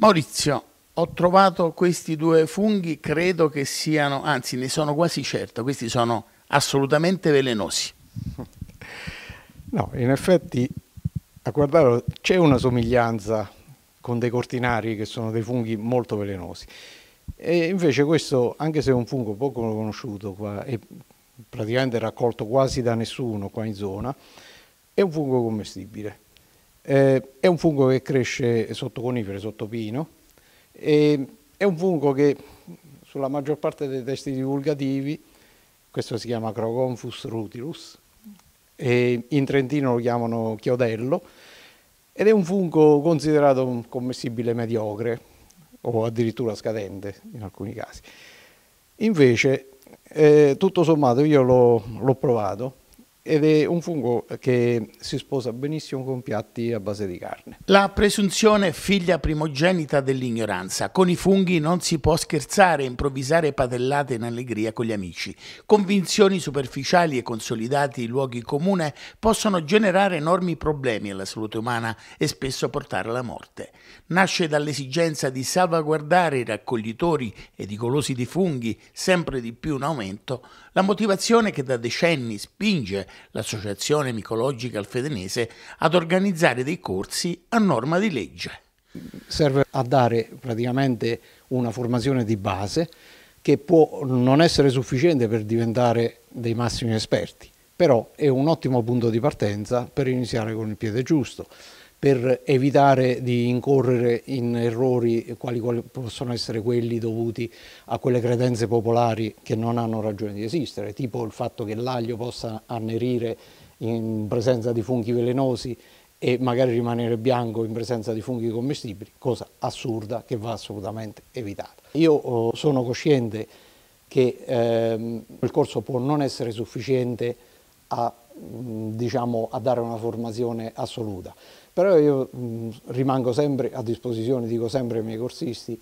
Maurizio, ho trovato questi due funghi, credo che siano, anzi ne sono quasi certo, questi sono assolutamente velenosi. No, in effetti a guardarlo c'è una somiglianza con dei cortinari che sono dei funghi molto velenosi. E invece questo, anche se è un fungo poco conosciuto qua e praticamente raccolto quasi da nessuno qua in zona, è un fungo commestibile eh, è un fungo che cresce sotto conifere, sotto pino, e è un fungo che sulla maggior parte dei testi divulgativi, questo si chiama Croconfus rutilus, in Trentino lo chiamano chiodello, ed è un fungo considerato un commestibile mediocre o addirittura scadente in alcuni casi. Invece, eh, tutto sommato, io l'ho provato ed è un fungo che si sposa benissimo con piatti a base di carne. La presunzione figlia primogenita dell'ignoranza. Con i funghi non si può scherzare, e improvvisare padellate in allegria con gli amici. Convinzioni superficiali e consolidati in luoghi comune possono generare enormi problemi alla salute umana e spesso portare alla morte. Nasce dall'esigenza di salvaguardare i raccoglitori ed i golosi di funghi, sempre di più in aumento, la motivazione che da decenni spinge l'associazione micologica alfedenese, ad organizzare dei corsi a norma di legge. Serve a dare praticamente una formazione di base che può non essere sufficiente per diventare dei massimi esperti, però è un ottimo punto di partenza per iniziare con il piede giusto per evitare di incorrere in errori quali, quali possono essere quelli dovuti a quelle credenze popolari che non hanno ragione di esistere, tipo il fatto che l'aglio possa annerire in presenza di funghi velenosi e magari rimanere bianco in presenza di funghi commestibili, cosa assurda che va assolutamente evitata. Io oh, sono cosciente che ehm, il corso può non essere sufficiente a, diciamo, a dare una formazione assoluta, però io mh, mm, rimango sempre a disposizione, dico sempre ai miei corsisti,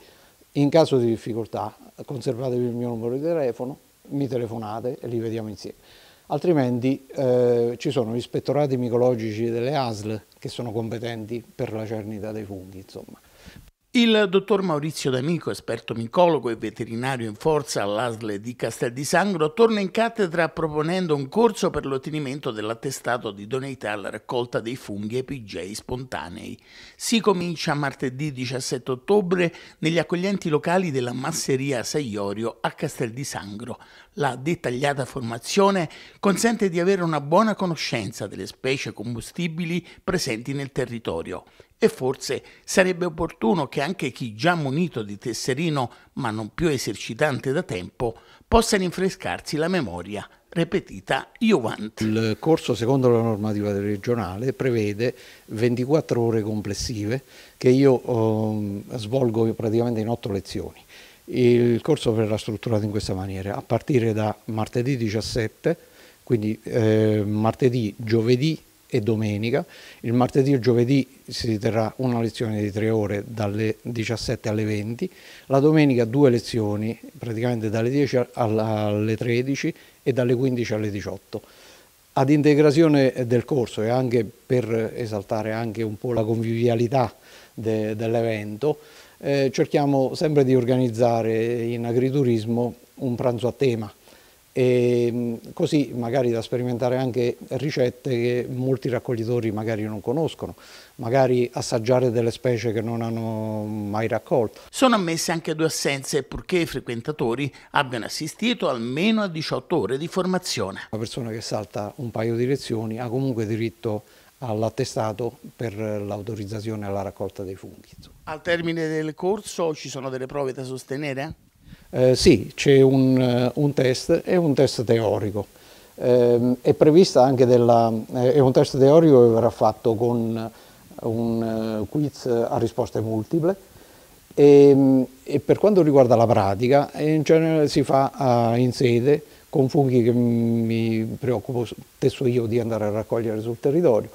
in caso di difficoltà conservatevi il mio numero di telefono, mi telefonate e li vediamo insieme. Altrimenti eh, ci sono gli ispettorati micologici delle ASL che sono competenti per la cernita dei funghi, insomma. Il dottor Maurizio D'Amico, esperto micologo e veterinario in forza all'ASL di Castel di Sangro, torna in cattedra proponendo un corso per l'ottenimento dell'attestato di idoneità alla raccolta dei funghi EPJ spontanei. Si comincia martedì 17 ottobre negli accoglienti locali della Masseria Saiorio a Castel di Sangro. La dettagliata formazione consente di avere una buona conoscenza delle specie combustibili presenti nel territorio e forse sarebbe opportuno che anche chi già munito di tesserino, ma non più esercitante da tempo, possa rinfrescarsi la memoria ripetita Juvent. Il corso secondo la normativa regionale prevede 24 ore complessive che io eh, svolgo praticamente in 8 lezioni. Il corso verrà strutturato in questa maniera, a partire da martedì 17, quindi eh, martedì, giovedì, e domenica. Il martedì e giovedì si terrà una lezione di tre ore dalle 17 alle 20, la domenica due lezioni praticamente dalle 10 alle 13 e dalle 15 alle 18 ad integrazione del corso e anche per esaltare anche un po' la convivialità de, dell'evento, eh, cerchiamo sempre di organizzare in agriturismo un pranzo a tema, e ehm, così magari da sperimentare anche ricette che molti raccoglitori magari non conoscono, magari assaggiare delle specie che non hanno mai raccolto. Sono ammesse anche due assenze purché i frequentatori abbiano assistito almeno a 18 ore di formazione. Una persona che salta un paio di lezioni ha comunque diritto all'attestato per l'autorizzazione alla raccolta dei funghi. Al termine del corso ci sono delle prove da sostenere? Eh, sì, c'è un, eh, un, test, è un test teorico. Eh, è prevista anche della, eh, è un test teorico che verrà fatto con eh, un quiz a risposte multiple e, ehm, e per quanto riguarda la pratica, in genere si fa uh, in sede con funghi che mi preoccupo stesso io di andare a raccogliere sul territorio,